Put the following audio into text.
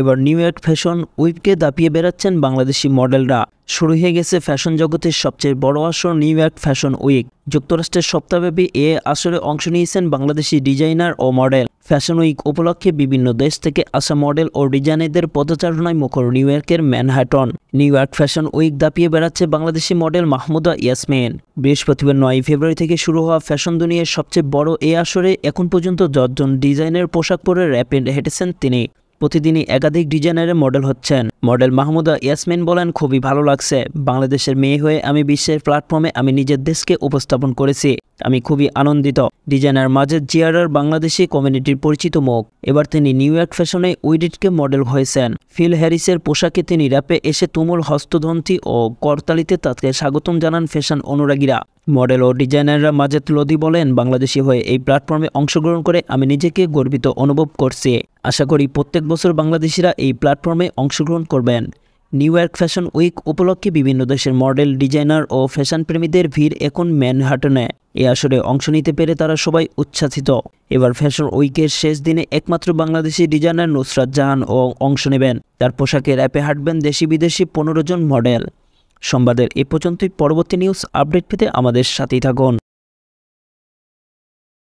এবার New York fashion উইপকে দাপিয়ে বেড়াচ্ছেন বাংলাদেশি মডেলরা শুরু হয়ে গেছে ফ্যাশন জগতের সবচেয়ে বড় আসর নিউ ইয়র্ক ফ্যাশন উইক যুক্তরাষ্ট্রের সপ্তাহব্যাপী এ আসরে অংশ নিয়েছেন বাংলাদেশি ডিজাইনার ও মডেল ফ্যাশন উইক উপলক্ষে বিভিন্ন দেশ থেকে আসা মডেল ও ডিজাইনারদের পদচারণায় মুখর নিউ ইয়র্কের Manhattan New York fashion week দাপিয়ে বেড়াচ্ছে বাংলাদেশি মডেল মাহমুদা ইয়াসমিন বৃহস্পতিবার নয় ফেব্রুয়ারি থেকে শুরু হওয়া ফ্যাশন দুনিয়ার সবচেয়ে বড় এ আসরে এখন পর্যন্ত দশজন ডিজাইনের পোশাক পরে র্যাপিড হেঁটেছেন তিনি প্রতিদিনই একাধিক ডিজাইনারের মডেল হচ্ছেন মডেল মাহমুদা ইয়াসমিন বলেন খুবই ভালো লাগছে বাংলাদেশের মেয়ে হয়ে আমি বিশ্বের প্ল্যাটফর্মে আমি নিজের দেশকে উপস্থাপন করেছি আমি খুবই আনন্দিত ডিজাইনার মাজেদ জিয়ারার বাংলাদেশি কমিউনিটির পরিচিত মুখ এবার তিনি নিউ ইয়র্ক ফ্যাশনে উইডিটকে মডেল হয়েছেন ফিল হ্যারিসের পোশাকে তিনি র্যাপে এসে তুমুল হস্তধন্তি ও করতালিতে তাকে স্বাগতম জানান ফ্যাশন অনুরাগীরা মডেল ও ডিজাইনাররা মাজেদ লোদি বলেন বাংলাদেশি হয়ে এই প্ল্যাটফর্মে অংশগ্রহণ করে আমি নিজেকে গর্বিত অনুভব করছি আশা করি প্রত্যেক বছর বাংলাদেশিরা এই প্ল্যাটফর্মে অংশগ্রহণ করবেন নিউ ইয়র্ক ফ্যাশন উইক উপলক্ষে বিভিন্ন দেশের মডেল ডিজাইনার ও ফ্যাশন প্রেমীদের ভিড় এখন ম্যানহাটনে এ আসরে অংশ নিতে পেরে তারা সবাই উচ্ছ্বাসিত এবার ফ্যাশন উইকের শেষ দিনে একমাত্র বাংলাদেশি ডিজাইনার নুসরাত জাহান ও অংশ নেবেন তার পোশাকের অ্যাপে হাঁটবেন দেশি বিদেশি পনেরো জন মডেল সংবাদের এ পর্যন্তই পরবর্তী নিউজ আপডেট পেতে আমাদের সাথেই থাকুন